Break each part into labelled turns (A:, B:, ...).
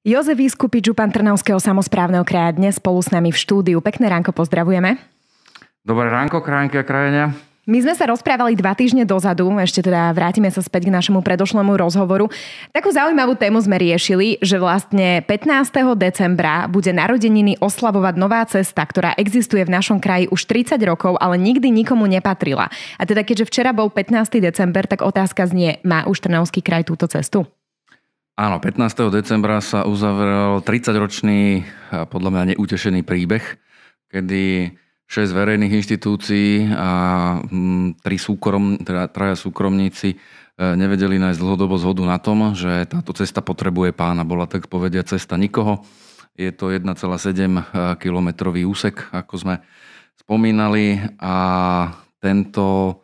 A: Jozef Vyskupič, župan Trnavského samozprávneho kraja, dnes spolu s nami v štúdiu. Pekné ránko, pozdravujeme.
B: Dobré ránko, kránke a krajenia.
A: My sme sa rozprávali dva týždne dozadu, ešte teda vrátime sa späť k našemu predošlému rozhovoru. Takú zaujímavú tému sme riešili, že vlastne 15. decembra bude narodeniny oslavovať nová cesta, ktorá existuje v našom kraji už 30 rokov, ale nikdy nikomu nepatrila. A teda keďže včera bol 15. december, tak otázka znie, má už Trnavský kraj túto cestu?
B: Áno, 15. decembra sa uzavrel 30-ročný, podľa mňa neutešený príbeh, kedy 6 verejných inštitúcií a 3 mm, súkrom, teda traja súkromníci e, nevedeli nájsť dlhodobo zhodu na tom, že táto cesta potrebuje pána. Bola tak povedia cesta nikoho. Je to 1,7 e, kilometrový úsek, ako sme spomínali a tento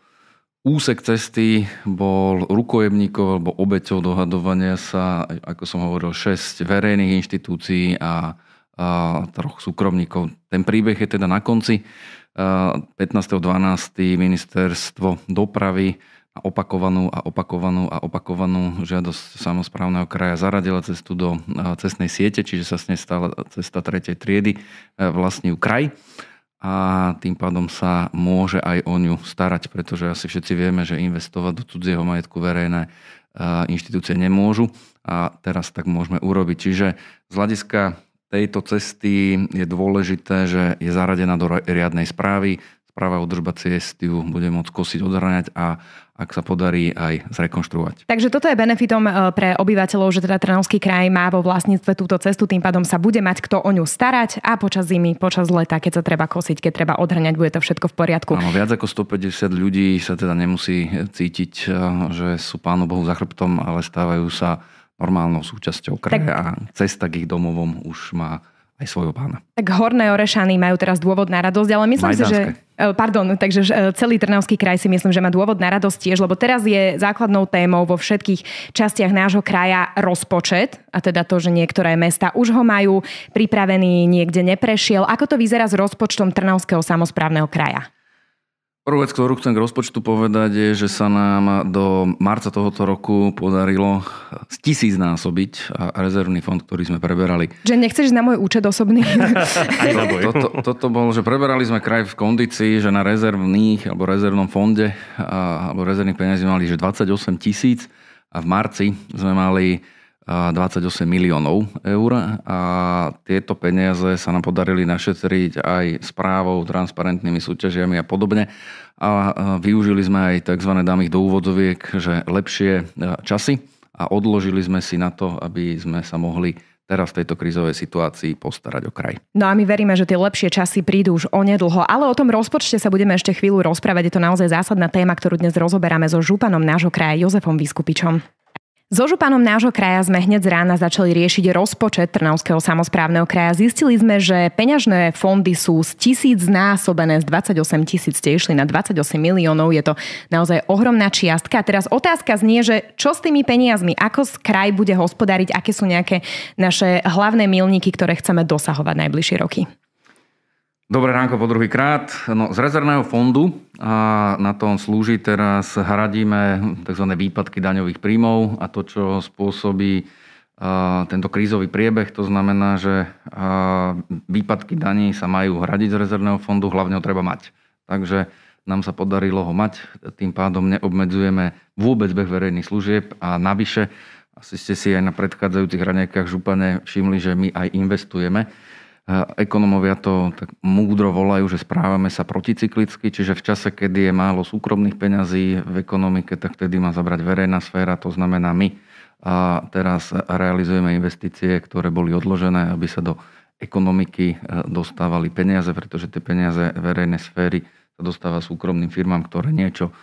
B: Úsek cesty bol rukojemníkov alebo obeťou dohadovania sa, ako som hovoril, 6 verejných inštitúcií a, a troch súkromníkov. Ten príbeh je teda na konci. 15.12. ministerstvo dopravy a opakovanú a opakovanú a opakovanú žiadosť samozprávneho kraja zaradila cestu do cestnej siete, čiže sa s nej stala cesta tretej triedy, e, vlastní kraj a tým pádom sa môže aj o ňu starať, pretože asi všetci vieme, že investovať do cudzieho majetku verejné e, inštitúcie nemôžu a teraz tak môžeme urobiť. Čiže z hľadiska tejto cesty je dôležité, že je zaradená do riadnej správy, práva udržba ciest ju bude môcť kosiť, odhraňať a ak sa podarí
A: aj zrekonštruovať. Takže toto je benefitom e, pre obyvateľov, že teda Trnavský kraj má vo vlastníctve túto cestu, tým pádom sa bude mať kto o ňu starať a počas zimy, počas leta, keď sa treba kosiť, keď treba odhrňať, bude to všetko v poriadku. Áno,
B: viac ako 150 ľudí sa teda nemusí e, cítiť, e, že sú pánu Bohu za chrbtom, ale stávajú sa normálnou súčasťou kraja tak... a cesta k ich domovom už má aj svojho pána.
A: Tak Horné Orešany majú teraz dôvod na radosť, ale myslím Majdanské. si, že E, pardon, takže e, celý Trnavský kraj si myslím, že má dôvod na radosť tiež, lebo teraz je základnou témou vo všetkých častiach nášho kraja rozpočet, a teda to, že niektoré mesta už ho majú pripravený, niekde neprešiel. Ako to vyzerá s rozpočtom Trnavského samozprávneho kraja?
B: Prvú vec, ktorú chcem k rozpočtu povedať, je, že sa nám do marca tohoto roku podarilo tisícnásobiť rezervný fond, ktorý sme preberali.
A: Že nechceš na môj účet osobný?
B: toto, toto bolo, že preberali sme kraj v kondícii, že na rezervných alebo rezervnom fonde alebo rezervných peniazí mali že 28 tisíc a v marci sme mali 28 miliónov eur a tieto peniaze sa nám podarili našetriť aj správou, transparentnými súťažiami a podobne. A e, využili sme aj tzv. dámych do úvodzoviek, že lepšie e, časy a odložili sme si na to, aby sme sa mohli teraz v tejto krízovej situácii postarať o kraj.
A: No a my veríme, že tie lepšie časy prídu už onedlho, ale o tom rozpočte sa budeme ešte chvíľu rozprávať. Je to naozaj zásadná téma, ktorú dnes rozoberáme so županom nášho kraja Jozefom Vyskupičom. So županom nášho kraja sme hneď z rána začali riešiť rozpočet Trnavského samozprávneho kraja. Zistili sme, že peňažné fondy sú z tisíc násobené, z 28 tisíc ste išli na 28 miliónov. Je to naozaj ohromná čiastka. A teraz otázka znie, že čo s tými peniazmi? Ako z kraj bude hospodáriť? Aké sú nejaké naše hlavné milníky, ktoré chceme dosahovať najbližšie roky?
B: Dobré ránko po druhý krát. No, z rezervného fondu a na tom slúži teraz hradíme tzv. výpadky daňových príjmov a to, čo spôsobí a, tento krízový priebeh, to znamená, že a, výpadky daní sa majú hradiť z rezervného fondu, hlavne ho treba mať. Takže nám sa podarilo ho mať, tým pádom neobmedzujeme vôbec beh verejných služieb a navyše, asi ste si aj na predchádzajúcich hraniekách župane všimli, že my aj investujeme Ekonomovia to tak múdro volajú, že správame sa proticyklicky, čiže v čase, kedy je málo súkromných peňazí v ekonomike, tak vtedy má zabrať verejná sféra, to znamená my. A teraz realizujeme investície, ktoré boli odložené, aby sa do ekonomiky e, dostávali peniaze, pretože tie peniaze verejnej sféry sa dostáva súkromným firmám, ktoré niečo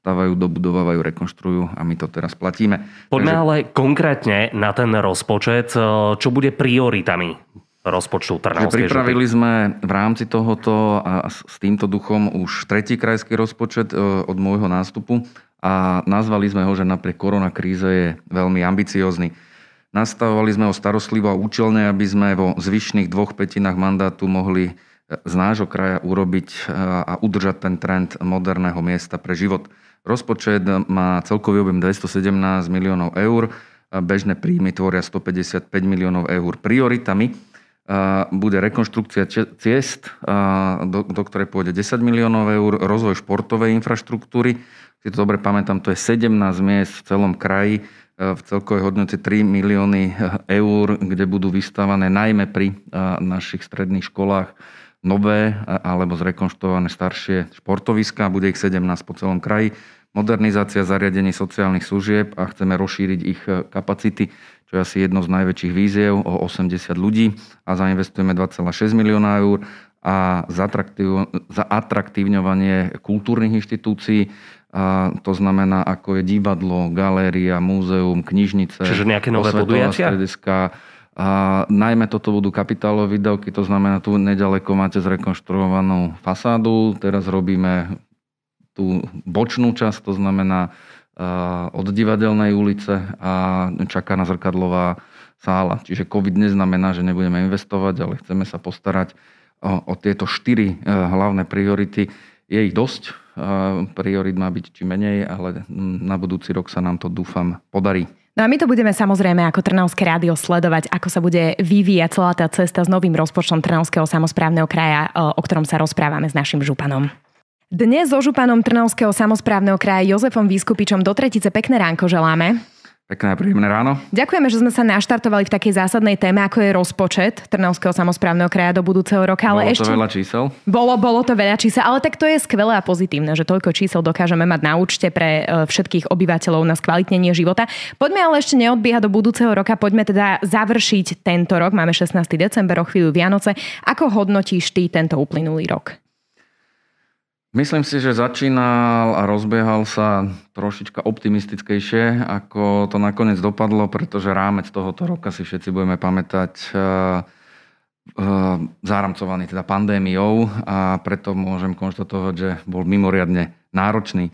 B: stavajú, dobudovávajú, rekonštruujú a my to teraz platíme. Poďme Takže... ale konkrétne na ten rozpočet. E, čo bude prioritami rozpočtu Trnavskej Pripravili župy. sme v rámci tohoto a s týmto duchom už tretí krajský rozpočet e, od môjho nástupu a nazvali sme ho, že napriek koronakríze je veľmi ambiciózny. Nastavovali sme ho starostlivo a účelne, aby sme vo zvyšných dvoch petinách mandátu mohli e, z nášho kraja urobiť e, a udržať ten trend moderného miesta pre život. Rozpočet má celkový objem 217 miliónov eur, bežné príjmy tvoria 155 miliónov eur prioritami bude rekonštrukcia ciest, do, do ktorej pôjde 10 miliónov eur, rozvoj športovej infraštruktúry, si to dobre pamätám, to je 17 miest v celom kraji, v celkovej hodnote 3 milióny e, eur, kde budú vystávané najmä pri našich stredných školách nové alebo zrekonštruované staršie športoviská, bude ich 17 po celom kraji modernizácia zariadení sociálnych služieb a chceme rozšíriť ich e, kapacity, čo je asi jedno z najväčších víziev o 80 ľudí a zainvestujeme 2,6 milióna eur a atraktívňovanie kultúrnych inštitúcií, a to znamená ako je divadlo, galéria, múzeum, knižnice, Čiže nejaké nové podujatia? strediska, a najmä toto budú kapitálové výdavky, to znamená, tu nedaleko máte zrekonštruovanú fasádu, teraz robíme tú bočnú časť, to znamená e, od divadelnej ulice a čaká na zrkadlová sála. Čiže COVID neznamená, že nebudeme investovať, ale chceme sa postarať o, o tieto štyri e, hlavné priority. Je ich dosť, e, priorit má byť či menej, ale na budúci rok sa nám to dúfam podarí.
A: No a my to budeme samozrejme ako Trnavské rádio sledovať, ako sa bude vyvíjať celá tá cesta s novým rozpočtom Trnavského samozprávneho kraja, o ktorom sa rozprávame s našim županom. Dnes so županom Trnavského samozprávneho kraja Jozefom Výskupičom do Tretice pekné ránko želáme. Pekné a príjemné ráno. Ďakujeme, že sme sa naštartovali v takej zásadnej téme, ako je rozpočet Trnavského samozprávneho kraja do budúceho roka. Ale bolo ešte... to veľa čísel? Bolo, bolo to veľa čísel, ale tak to je skvelé a pozitívne, že toľko čísel dokážeme mať na účte pre e, všetkých obyvateľov na skvalitnenie života. Poďme ale ešte neodbieha do budúceho roka, poďme teda završiť tento rok. Máme 16. december, o chvíľu Vianoce. Ako hodnotíš ty tento uplynulý rok?
B: Myslím si, že začínal a rozbiehal sa trošička optimistickejšie, ako to nakoniec dopadlo, pretože rámec tohoto roka si všetci budeme pamätať eh, eh, záramcovaný teda pandémiou a preto môžem konštatovať, že bol mimoriadne náročný.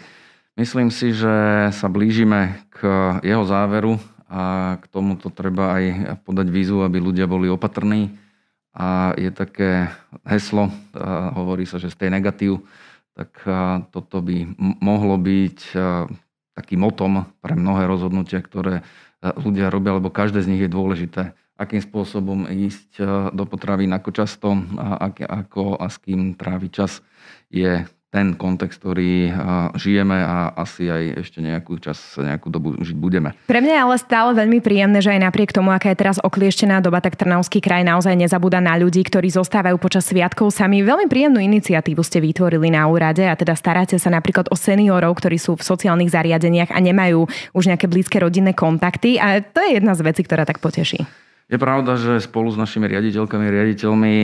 B: Myslím si, že sa blížime k jeho záveru a k tomuto treba aj podať výzvu, aby ľudia boli opatrní. A je také heslo, eh, hovorí sa, že stay negatív, tak toto by mohlo byť takým motom pre mnohé rozhodnutia, ktoré ľudia robia, lebo každé z nich je dôležité. Akým spôsobom ísť do potravín, ako často, a, ako a s kým tráviť čas, je ten kontext, ktorý žijeme a asi aj ešte nejakú čas, nejakú dobu žiť budeme.
A: Pre mňa je ale stále veľmi príjemné, že aj napriek tomu, aká je teraz oklieštená doba, tak Trnavský kraj naozaj nezabúda na ľudí, ktorí zostávajú počas sviatkov sami. Veľmi príjemnú iniciatívu ste vytvorili na úrade a teda staráte sa napríklad o seniorov, ktorí sú v sociálnych zariadeniach a nemajú už nejaké blízke rodinné kontakty a to je jedna z vecí, ktorá tak poteší.
B: Je pravda, že spolu s našimi riaditeľkami, riaditeľmi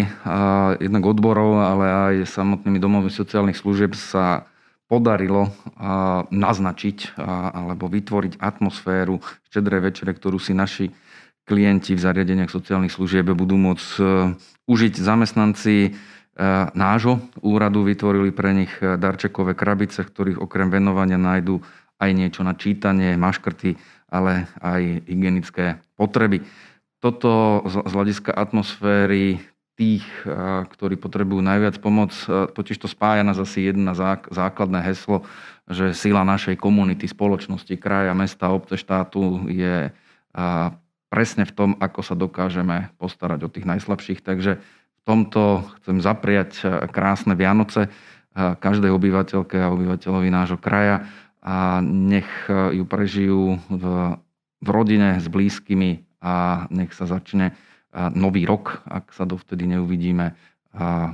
B: jednak odborov, ale aj samotnými domovmi sociálnych služieb sa podarilo naznačiť alebo vytvoriť atmosféru štedrej večere, ktorú si naši klienti v zariadeniach sociálnych služieb budú môcť e, užiť zamestnanci e, nášho úradu vytvorili pre nich e, darčekové krabice, v ktorých okrem venovania nájdú aj niečo na čítanie, maškrty, ale aj hygienické potreby toto z hľadiska atmosféry tých, eh, ktorí potrebujú najviac pomoc, eh, totiž to spája nás asi jedno základné heslo, že sila našej komunity, spoločnosti, kraja, mesta, obce, štátu je eh, presne v tom, ako sa dokážeme postarať o tých najslabších. Takže v tomto chcem zapriať krásne Vianoce každej obyvateľke a obyvateľovi nášho kraja a nech ju prežijú v, v rodine s blízkymi a nech sa začne nový rok, ak sa dovtedy neuvidíme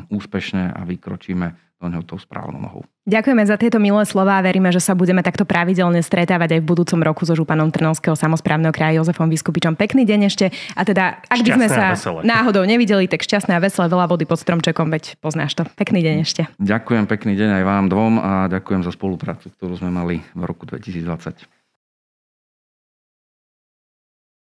B: úspešne a vykročíme do neho tou správnou nohou.
A: Ďakujeme za tieto milé slova a veríme, že sa budeme takto pravidelne stretávať aj v budúcom roku so županom Trnovského samozprávneho kraja Jozefom Vyskupičom. Pekný deň ešte a teda, ak by sme sa náhodou nevideli, tak šťastné a veselé, veľa vody pod stromčekom, veď poznáš to. Pekný deň ešte.
B: Ďakujem, pekný deň aj vám dvom a ďakujem za spoluprácu, ktorú sme mali v roku 2020.